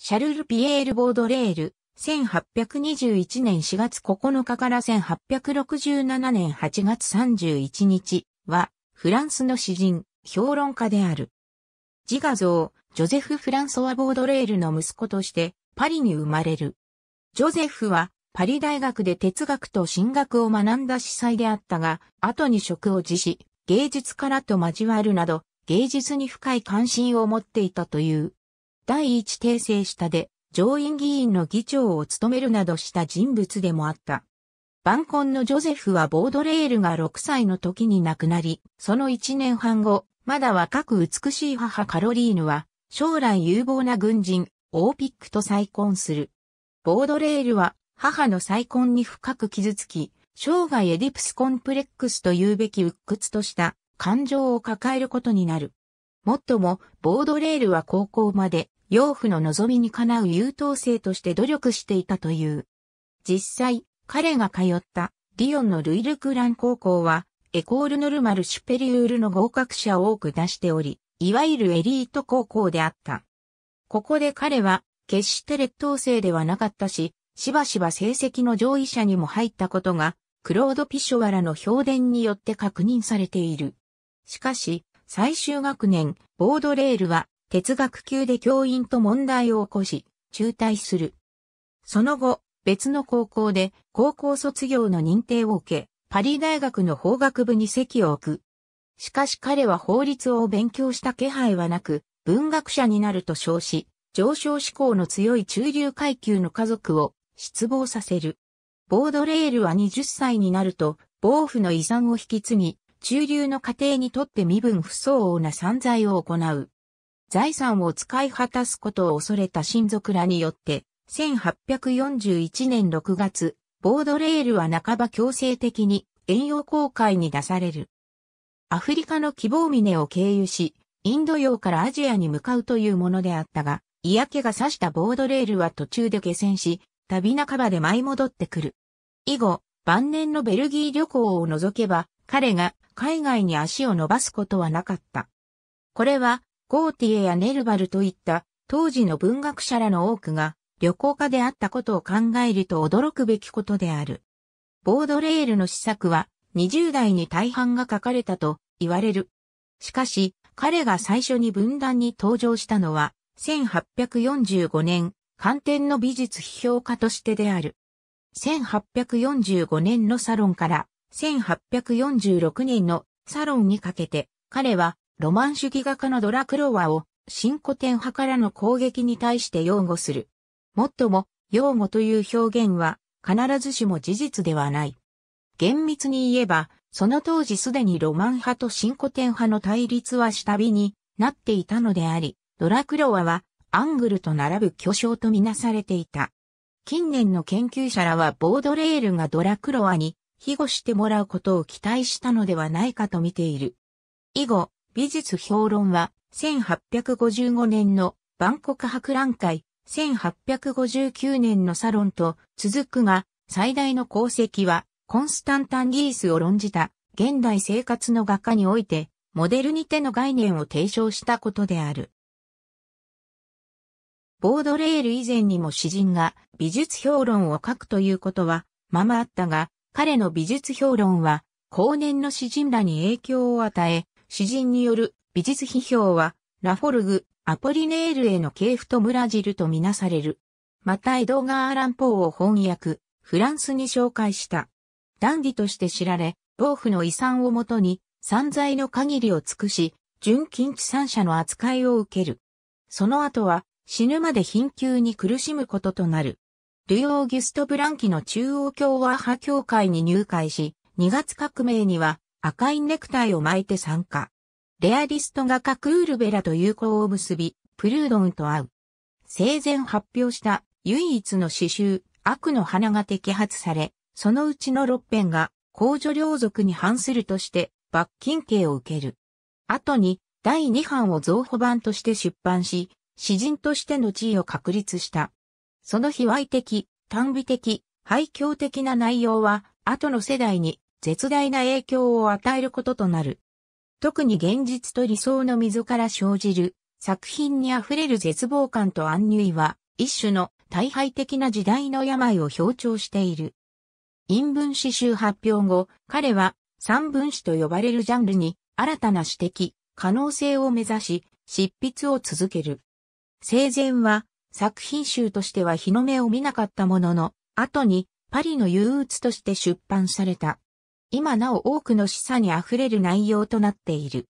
シャルル・ピエール・ボードレール、1821年4月9日から1867年8月31日は、フランスの詩人、評論家である。自画像、ジョゼフ・フランソワ・ボードレールの息子として、パリに生まれる。ジョゼフは、パリ大学で哲学と神学を学んだ司祭であったが、後に職を辞し、芸術からと交わるなど、芸術に深い関心を持っていたという。第一訂正下で上院議員の議長を務めるなどした人物でもあった。晩婚のジョゼフはボードレールが6歳の時に亡くなり、その1年半後、まだ若く美しい母カロリーヌは、将来有望な軍人、オーピックと再婚する。ボードレールは、母の再婚に深く傷つき、生涯エディプスコンプレックスと言うべき鬱屈とした感情を抱えることになる。もっとも、ボードレールは高校まで養父の望みにかなう優等生として努力していたという。実際、彼が通ったリヨンのルイルクラン高校は、エコールノルマルシュペリュールの合格者を多く出しており、いわゆるエリート高校であった。ここで彼は、決して劣等生ではなかったし、しばしば成績の上位者にも入ったことが、クロード・ピショワラの評伝によって確認されている。しかし、最終学年、ボードレールは哲学級で教員と問題を起こし、中退する。その後、別の高校で高校卒業の認定を受け、パリ大学の法学部に席を置く。しかし彼は法律を勉強した気配はなく、文学者になると称し、上昇志向の強い中流階級の家族を失望させる。ボードレールは20歳になると、暴婦の遺産を引き継ぎ、中流の家庭にとって身分不相応な散財を行う。財産を使い果たすことを恐れた親族らによって、1841年6月、ボードレールは半ば強制的に遠洋航海に出される。アフリカの希望峰を経由し、インド洋からアジアに向かうというものであったが、嫌気がさしたボードレールは途中で下船し、旅半ばで舞い戻ってくる。以後、晩年のベルギー旅行を除けば、彼が海外に足を伸ばすことはなかった。これはゴーティエやネルバルといった当時の文学者らの多くが旅行家であったことを考えると驚くべきことである。ボードレールの試作は20代に大半が書かれたと言われる。しかし、彼が最初に文壇に登場したのは1845年、観点の美術批評家としてである。1845年のサロンから1846年のサロンにかけて、彼はロマン主義画家のドラクロワを新古典派からの攻撃に対して擁護する。もっとも、擁護という表現は必ずしも事実ではない。厳密に言えば、その当時すでにロマン派と新古典派の対立は下火になっていたのであり、ドラクロワはアングルと並ぶ巨匠とみなされていた。近年の研究者らはボードレールがドラクロワに庇護してもらうことを期待したのではないかと見ている。以後、美術評論は、1855年の万国博覧会、1859年のサロンと続くが、最大の功績は、コンスタンタン・ギースを論じた、現代生活の画家において、モデルにての概念を提唱したことである。ボードレール以前にも詩人が美術評論を書くということは、ままあったが、彼の美術評論は、後年の詩人らに影響を与え、詩人による美術批評は、ラフォルグ、アポリネールへの系譜とムラジルとみなされる。またエドガー・アラン・ポーを翻訳、フランスに紹介した。ダンディとして知られ、暴婦の遺産をもとに、散財の限りを尽くし、純金地産者の扱いを受ける。その後は、死ぬまで貧窮に苦しむこととなる。ルイ・オーギュスト・ブランキの中央共和派協会に入会し、2月革命には赤いネクタイを巻いて参加。レアリスト画家クールベラと友好を結び、プルードンと会う。生前発表した唯一の詩集、悪の花が摘発され、そのうちの6編が公女領族に反するとして罰金刑を受ける。後に第2版を増補版として出版し、詩人としての地位を確立した。その卑猥的、短美的、廃墟的な内容は、後の世代に絶大な影響を与えることとなる。特に現実と理想の溝から生じる作品に溢れる絶望感と安入は一種の大敗的な時代の病を表調している。陰文詩集発表後、彼は三文詩と呼ばれるジャンルに新たな指摘、可能性を目指し執筆を続ける。生前は作品集としては日の目を見なかったものの、後にパリの憂鬱として出版された。今なお多くの示唆に溢れる内容となっている。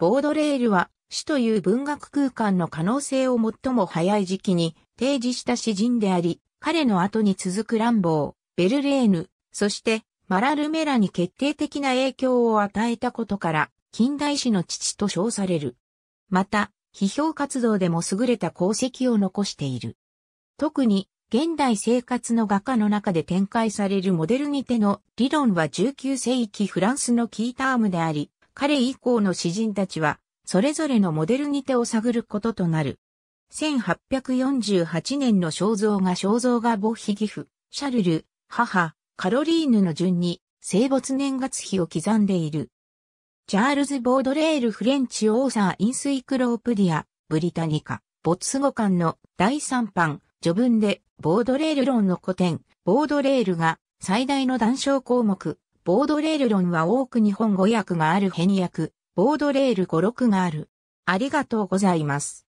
ボードレールは、死という文学空間の可能性を最も早い時期に提示した詩人であり、彼の後に続くランボー、ベルレーヌ、そしてマラルメラに決定的な影響を与えたことから、近代史の父と称される。また、批評活動でも優れた功績を残している。特に、現代生活の画家の中で展開されるモデルにての理論は19世紀フランスのキータームであり、彼以降の詩人たちは、それぞれのモデルにてを探ることとなる。1848年の肖像画肖像画母ヒ義父、シャルル、母、カロリーヌの順に、生没年月日を刻んでいる。チャールズ・ボードレール・フレンチ・オーサー・インスイクロープディア、ブリタニカ、ボツゴカンの第3版、序文で、ボードレール論の古典、ボードレールが最大の談笑項目、ボードレール論は多く日本語訳がある変訳、ボードレール語録がある。ありがとうございます。